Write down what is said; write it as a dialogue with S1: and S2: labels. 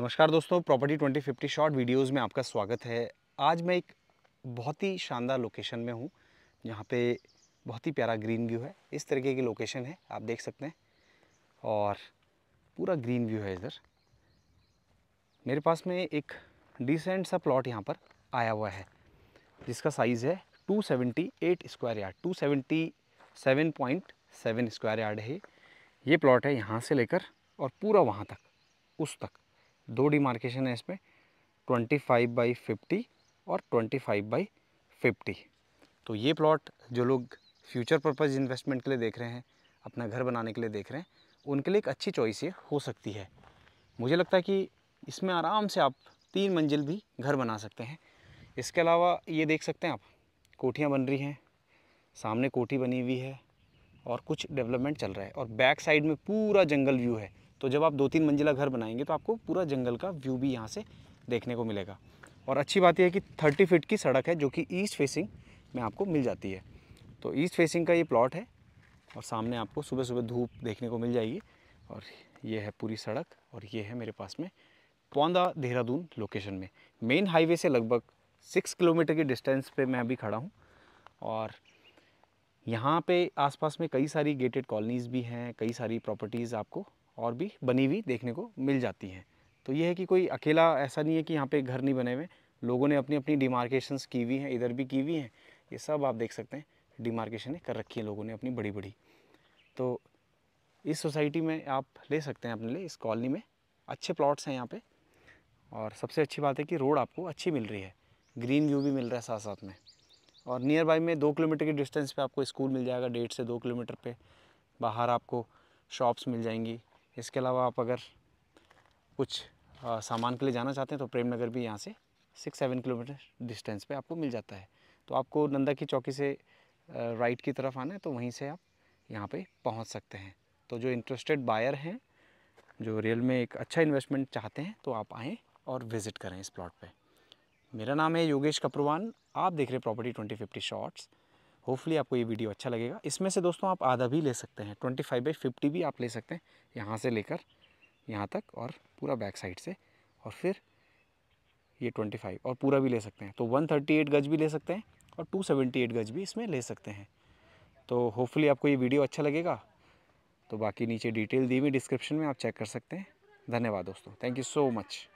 S1: नमस्कार दोस्तों property 2050 short videos में आपका स्वागत है आज मैं एक बहुत ही शानदार लोकेशन में हूँ जहाँ पे बहुत ही प्यारा ग्रीन व्यू है इस तरीके की लोकेशन है आप देख सकते हैं और पूरा ग्रीन व्यू है इधर मेरे पास में एक डिसेंट सा प्लॉट यहाँ पर आया हुआ है जिसका साइज़ है two square yard two square yard है ये प्लॉट है यहाँ से लेकर और पूरा वहाँ तक उस तक दो डिमार्केशन है इसमें ट्वेंटी फाइव बाई फिफ्टी और ट्वेंटी फाइव बाई फिफ्टी तो ये प्लॉट जो लोग फ्यूचर पर्पज़ इन्वेस्टमेंट के लिए देख रहे हैं अपना घर बनाने के लिए देख रहे हैं उनके लिए एक अच्छी चॉइस ये हो सकती है मुझे लगता है कि इसमें आराम से आप तीन मंजिल भी घर बना सकते हैं इसके अलावा ये देख सकते हैं आप कोठियाँ बन रही हैं सामने कोठी बनी हुई है और कुछ डेवलपमेंट चल रहा है और बैक साइड में पूरा जंगल व्यू है तो जब आप दो तीन मंजिला घर बनाएंगे तो आपको पूरा जंगल का व्यू भी यहाँ से देखने को मिलेगा और अच्छी बात यह है कि थर्टी फिट की सड़क है जो कि ईस्ट फेसिंग में आपको मिल जाती है तो ईस्ट फेसिंग का ये प्लॉट है और सामने आपको सुबह सुबह धूप देखने को मिल जाएगी और ये है पूरी सड़क और ये है मेरे पास में पौंदा देहरादून लोकेशन में मेन हाईवे से लगभग सिक्स किलोमीटर की डिस्टेंस पे मैं अभी खड़ा हूँ और यहाँ पे आसपास में कई सारी गेटेड कॉलोनीज़ भी हैं कई सारी प्रॉपर्टीज़ आपको और भी बनी हुई देखने को मिल जाती हैं तो ये है कि कोई अकेला ऐसा नहीं है कि यहाँ पे घर नहीं बने हुए लोगों ने अपनी अपनी डिमार्केशंस की हुई हैं इधर भी की हुई हैं ये सब आप देख सकते हैं डिमार्केशन कर रखी है लोगों ने अपनी बड़ी बड़ी तो इस सोसाइटी में आप ले सकते हैं अपने लिए इस कॉलोनी में अच्छे प्लॉट्स हैं यहाँ पर और सबसे अच्छी बात है कि रोड आपको अच्छी मिल रही है ग्रीन व्यू भी मिल रहा है साथ साथ में और नियर बाई में दो किलोमीटर की डिस्टेंस पे आपको स्कूल मिल जाएगा डेढ़ से दो किलोमीटर पे बाहर आपको शॉप्स मिल जाएंगी इसके अलावा आप अगर कुछ सामान के लिए जाना चाहते हैं तो प्रेम नगर भी यहाँ से सिक्स सेवन किलोमीटर डिस्टेंस पे आपको मिल जाता है तो आपको नंदा की चौकी से राइट की तरफ आना है तो वहीं से आप यहाँ पे पहुँच सकते हैं तो जो इंटरेस्टेड बायर हैं जो रियल में एक अच्छा इन्वेस्टमेंट चाहते हैं तो आप आएँ और विज़िट करें इस प्लॉट पर मेरा नाम है योगेश कपरवान आप देख रहे property twenty fifty shorts hopefully आपको ये वीडियो अच्छा लगेगा इसमें से दोस्तों आप आधा भी ले सकते हैं ट्वेंटी फाइव बाई फिफ्टी भी आप ले सकते हैं यहाँ से लेकर यहाँ तक और पूरा बैक साइड से और फिर ये ट्वेंटी फाइव और पूरा भी ले सकते हैं तो वन थर्टी एट गज भी ले सकते हैं और टू सेवेंटी एट गज भी इसमें ले सकते हैं तो होपफुली आपको ये वीडियो अच्छा लगेगा तो बाकी नीचे डिटेल दी हुई डिस्क्रिप्शन में आप चेक कर सकते हैं धन्यवाद दोस्तों थैंक यू सो मच